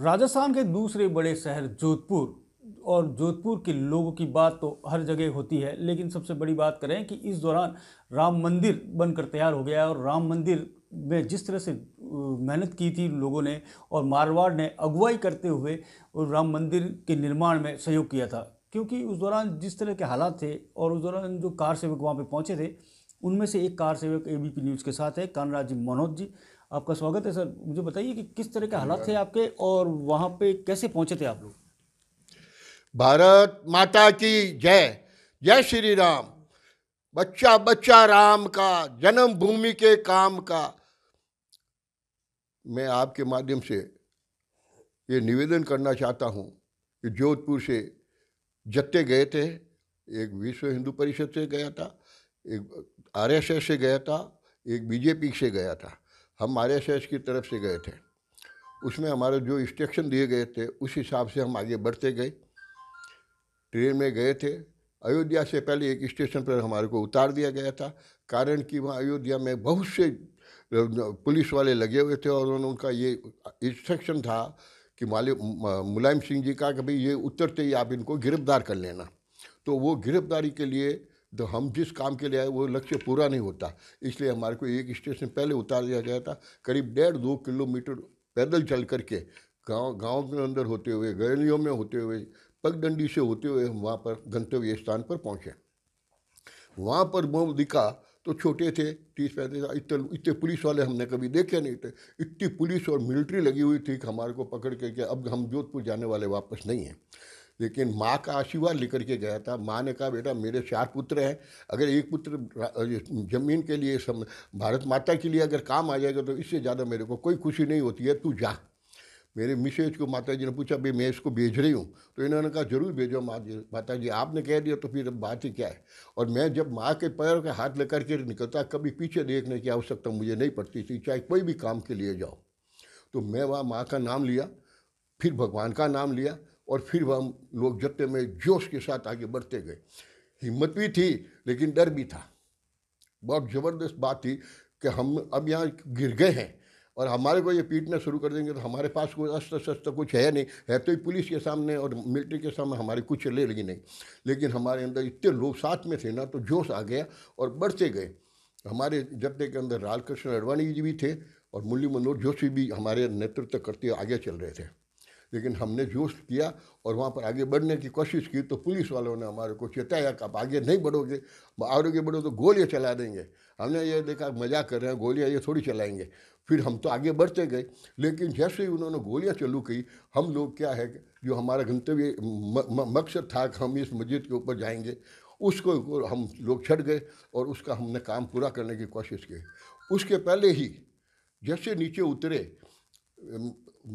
राजस्थान के दूसरे बड़े शहर जोधपुर और जोधपुर के लोगों की बात तो हर जगह होती है लेकिन सबसे बड़ी बात करें कि इस दौरान राम मंदिर बनकर तैयार हो गया है और राम मंदिर में जिस तरह से मेहनत की थी लोगों ने और मारवाड़ ने अगुवाई करते हुए और राम मंदिर के निर्माण में सहयोग किया था क्योंकि उस दौरान जिस तरह के हालात थे और उस दौरान जो कार सेवक वहाँ पर पहुँचे थे उनमें से एक कार सेवक ए न्यूज़ के साथ है कानराज जी मनोज जी आपका स्वागत है सर मुझे बताइए कि किस तरह के हालात थे आपके और वहाँ पे कैसे पहुँचे थे आप लोग भारत माता की जय जय श्री राम बच्चा बच्चा राम का जन्म भूमि के काम का मैं आपके माध्यम से ये निवेदन करना चाहता हूँ कि जोधपुर से जत्ते गए थे एक विश्व हिंदू परिषद से गया था एक आरएसएस से गया था एक बीजेपी से गया था हम आर की तरफ से गए थे उसमें हमारे जो इंस्ट्रक्शन दिए गए थे उस हिसाब से हम आगे बढ़ते गए ट्रेन में गए थे अयोध्या से पहले एक स्टेशन पर हमारे को उतार दिया गया था कारण कि वहाँ अयोध्या में बहुत से पुलिस वाले लगे हुए थे और उन्होंने उनका ये इंस्ट्रक्शन था कि माले मुलायम सिंह जी का कि भाई ये उतरते ही आप इनको गिरफ्तार कर लेना तो वो गिरफ्तारी के लिए तो हम जिस काम के लिए आए वो लक्ष्य पूरा नहीं होता इसलिए हमारे को एक स्टेशन पहले उतार दिया गया था करीब डेढ़ दो किलोमीटर पैदल चल करके गांव गांव के अंदर होते हुए गलियों में होते हुए पगडंडी से होते हुए हम वहाँ पर गंतव्य स्थान पर पहुँचे वहाँ पर वो दिखा तो छोटे थे तीस पैंतीस इतने इतने पुलिस वाले हमने कभी देखे नहीं थे इतनी पुलिस और मिलिट्री लगी हुई थी कि हमारे को पकड़ के कि अब हम जोधपुर जाने वाले वापस नहीं हैं लेकिन माँ का आशीर्वाद लेकर के गया था माँ ने कहा बेटा मेरे चार पुत्र हैं अगर एक पुत्र जमीन के लिए सम भारत माता के लिए अगर काम आ जाएगा तो इससे ज़्यादा मेरे को कोई खुशी नहीं होती है तू जा मेरे मिसेज को माता जी ने पूछा भाई मैं इसको भेज रही हूँ तो इन्होंने कहा जरूर भेजो माँ जी माता जी आपने कह दिया तो फिर बात ही क्या है और मैं जब माँ के पैर के हाथ लेकर के निकलता कभी पीछे देखने की आवश्यकता मुझे नहीं पड़ती थी चाहे कोई भी काम के लिए जाओ तो मैं वहाँ माँ का नाम लिया फिर भगवान का नाम लिया और फिर हम लोग जत्ते में जोश के साथ आगे बढ़ते गए हिम्मत भी थी लेकिन डर भी था बहुत ज़बरदस्त बात थी कि हम अब यहाँ गिर गए हैं और हमारे को ये पीटना शुरू कर देंगे तो हमारे पास कोई अस्त्र शस्त्र कुछ है नहीं है तो पुलिस के सामने और मिलिट्री के सामने हमारे कुछ ले लगी नहीं लेकिन हमारे अंदर इतने लोग साथ में थे ना तो जोश आ गया और बढ़ते गए हमारे जत्ते के अंदर लालकृष्ण अडवाणी जी भी थे और मुरली मनोहर जोशी भी हमारे नेतृत्व करते आगे चल रहे थे लेकिन हमने जोश किया और वहाँ पर आगे बढ़ने की कोशिश की तो पुलिस वालों ने हमारे को चेताया कि आप आगे नहीं बढ़ोगे आगे बढ़ो तो गोलियाँ चला देंगे हमने ये देखा मजाक कर रहे हैं गोलियाँ ये थोड़ी चलाएंगे फिर हम तो आगे बढ़ते गए लेकिन जैसे ही उन्होंने गोलियाँ चालू की हम लोग क्या है जो हमारा गंतव्य मकसद था कि हम इस मस्जिद के ऊपर जाएंगे उसको हम लोग छट गए और उसका हमने काम पूरा करने की कोशिश की उसके पहले ही जैसे नीचे उतरे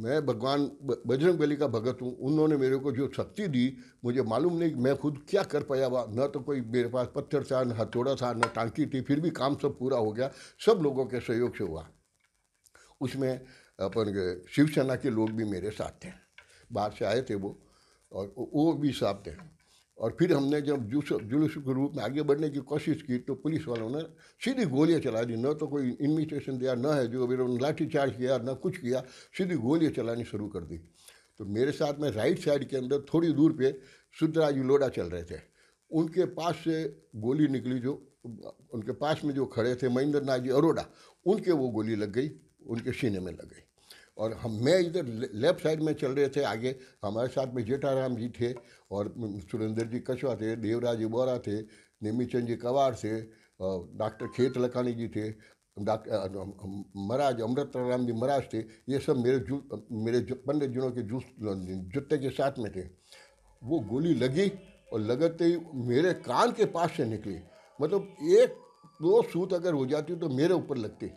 मैं भगवान बजरंग बली का भगत हूँ उन्होंने मेरे को जो शक्ति दी मुझे मालूम नहीं मैं खुद क्या कर पाया हुआ न तो कोई मेरे पास पत्थर था न हथौड़ा था न टांकी थी फिर भी काम सब पूरा हो गया सब लोगों के सहयोग से हुआ उसमें अपन शिवसेना के लोग भी मेरे साथ थे बाहर से आए थे वो और वो भी साथ थे और फिर हमने जब जुलूस के रूप में आगे बढ़ने की कोशिश की तो पुलिस वालों ने सीधी गोलियां चला दी न तो कोई इन्विटेशन दिया न है जो उन्होंने लाठीचार्ज किया न कुछ किया सीधी गोलियां चलानी शुरू कर दी तो मेरे साथ में राइट साइड के अंदर थोड़ी दूर पे सुद्धराजू लोडा चल रहे थे उनके पास से गोली निकली जो उनके पास में जो खड़े थे महेंद्र नाथ जी अरोड़ा उनके वो गोली लग गई उनके सीने में लग गई और हम मैं इधर लेफ्ट साइड में चल रहे थे आगे हमारे साथ में जेठाराम जी थे और सुरेंद्र जी कशवा थे देवराज बोरा थे नेमीचंद जी कवाड़ थे डॉक्टर खेत लखानी जी थे डॉक्टर महाराज अमृतराम राम जी महाराज थे ये सब मेरे जू मेरे पंद्रह जनों के जूस जुत्ते के साथ में थे वो गोली लगी और लगते ही मेरे कान के पास से निकली मतलब एक दो सूत अगर हो जाती तो मेरे ऊपर लगती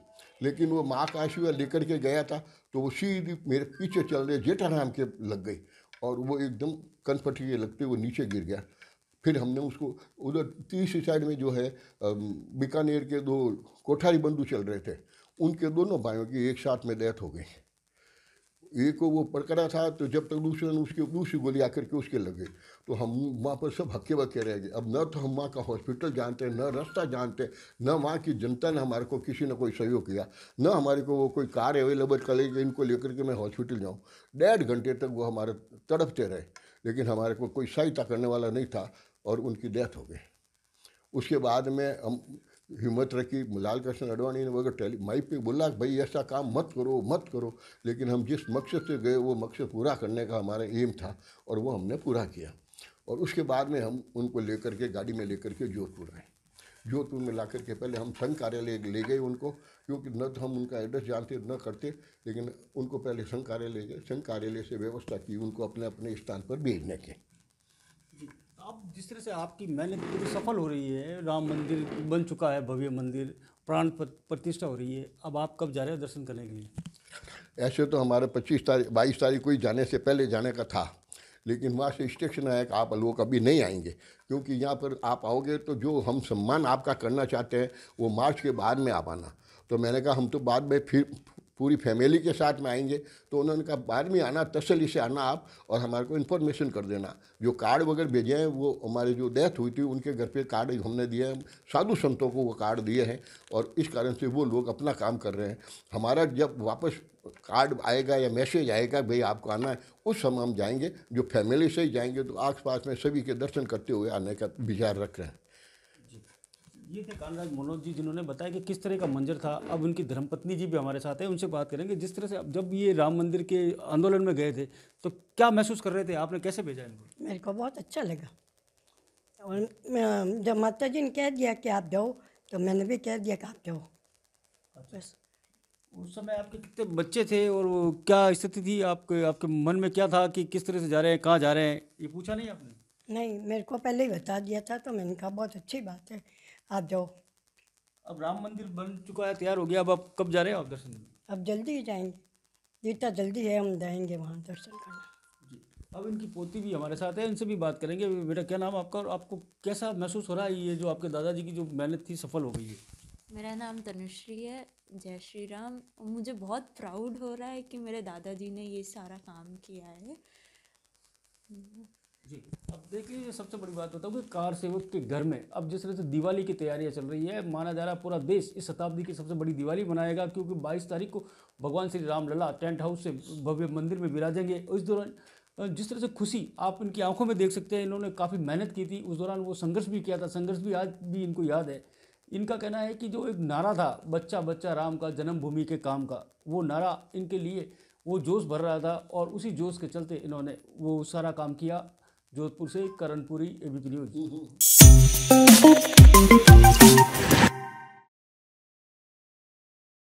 लेकिन वो माँ का आशीर्वाद लेकर के गया था तो वो सीधी मेरे पीछे चल रहे जेठाराम के लग गई और वो एकदम कनपटी के लगते वो नीचे गिर गया फिर हमने उसको उधर तीसरी साइड में जो है बीकानेर के दो कोठारी बंधु चल रहे थे उनके दोनों भाइयों की एक साथ में डेथ हो गई एक को वो पकड़ा था तो जब तक दूसरे ने दूसरी गोली आकर के उसके लगे तो हम वहाँ पर सब हक्के बक्के रह गए अब न तो हम वहाँ का हॉस्पिटल जानते न रास्ता जानते न वहाँ की जनता ने हमारे को किसी ने कोई सहयोग किया न हमारे को वो कोई कार अवेलेबल कर लेगी इनको लेकर के मैं हॉस्पिटल जाऊँ डेढ़ घंटे तक वो हमारे तड़पते रहे लेकिन हमारे को कोई सहायता करने वाला नहीं था और उनकी डेथ हो गई उसके बाद में हम हिम्मत रखी लाल कृष्ण अडवाणी ने वगैरह टेली माइक पे बोला भाई ऐसा काम मत करो मत करो लेकिन हम जिस मकसद से गए वो मकसद पूरा करने का हमारा एम था और वो हमने पूरा किया और उसके बाद में हम उनको लेकर के गाड़ी में लेकर के जोधपुर आए जोधपुर में ला करके पहले हम संघ कार्यालय ले गए उनको क्योंकि न तो हम उनका एड्रेस जानते न करते लेकिन उनको पहले संघ कार्यालय गए संघ कार्यालय से व्यवस्था की उनको अपने अपने स्थान पर भेजने के अब जिस तरह से आपकी मेहनत पूरी सफल हो रही है राम मंदिर बन चुका है भव्य मंदिर प्राण प्रतिष्ठा हो रही है अब आप कब जा रहे हैं दर्शन करने के लिए ऐसे तो हमारे 25 तारीख 22 तारीख को ही जाने से पहले जाने का था लेकिन वहाँ से स्टेशन आया कि आप लोग अभी नहीं आएंगे क्योंकि यहाँ पर आप आओगे तो जो हम सम्मान आपका करना चाहते हैं वो मार्च के बाद में आ पाना तो मैंने कहा हम तो बाद में फिर पूरी फैमिली के साथ में आएंगे तो उन्होंने कहा बाद में आना तसली से आना आप और हमारे को इन्फॉर्मेशन कर देना जो कार्ड वगैरह भेजे हैं वो हमारे जो डेथ हुई थी उनके घर पे कार्ड हमने दिए हैं साधु संतों को वो कार्ड दिए हैं और इस कारण से वो लोग अपना काम कर रहे हैं हमारा जब वापस कार्ड आएगा या मैसेज आएगा भाई आपको आना है उस समय हम जाएंगे जो फैमिली से ही जाएंगे तो आस पास में सभी के दर्शन करते हुए आने का विचार रख रहे हैं ये थे कानराज मनोज जी जिन्होंने बताया कि किस तरह का मंजर था अब उनकी धर्मपत्नी जी भी हमारे साथ हैं उनसे बात करेंगे जिस तरह से अब जब ये राम मंदिर के आंदोलन में गए थे तो क्या महसूस कर रहे थे आपने कैसे भेजा इनको मेरे को बहुत अच्छा लगा और जब माता जी ने कह दिया कि आप जाओ तो मैंने भी कह दिया कि आप जाओ अच्छा। उस समय आपके कितने बच्चे थे और क्या स्थिति थी आपके आपके मन में क्या था कि किस तरह से जा रहे हैं कहाँ जा रहे हैं ये पूछा नहीं आपने नहीं मेरे को पहले ही बता दिया था तो मैंने कहा बहुत अच्छी बात है आप जाओ अब राम मंदिर बन चुका है तैयार हो गया अब आप कब जा रहे हैं आप दर्शन अब जल्दी ही जाएंगे जितना जल्दी है हम जाएंगे वहाँ दर्शन करना अब इनकी पोती भी हमारे साथ है इनसे भी बात करेंगे बेटा क्या नाम आपका और आपको कैसा महसूस हो रहा है ये जो आपके दादाजी की जो मेहनत थी सफल हो गई है मेरा नाम तनुश्री है जय श्री राम मुझे बहुत प्राउड हो रहा है कि मेरे दादाजी ने ये सारा काम किया है जी अब देखिए सबसे बड़ी बात बताऊँ कि कार सेवक के घर में अब जिस तरह से दिवाली की तैयारियां चल रही है माना जा रहा है पूरा देश इस शताब्दी की सबसे बड़ी दिवाली मनाएगा क्योंकि 22 तारीख को भगवान श्री राम लला टेंट हाउस से भव्य मंदिर में विराजेंगे इस दौरान जिस तरह से खुशी आप इनकी आंखों में देख सकते हैं इन्होंने काफ़ी मेहनत की थी उस दौरान वो संघर्ष भी किया था संघर्ष भी आज भी इनको याद है इनका कहना है कि जो एक नारा था बच्चा बच्चा राम का जन्मभूमि के काम का वो नारा इनके लिए वो जोश भर रहा था और उसी जोश के चलते इन्होंने वो सारा काम किया जोधपुर से करणपुरी एबीपी न्यूज़ हम्म, हम्म।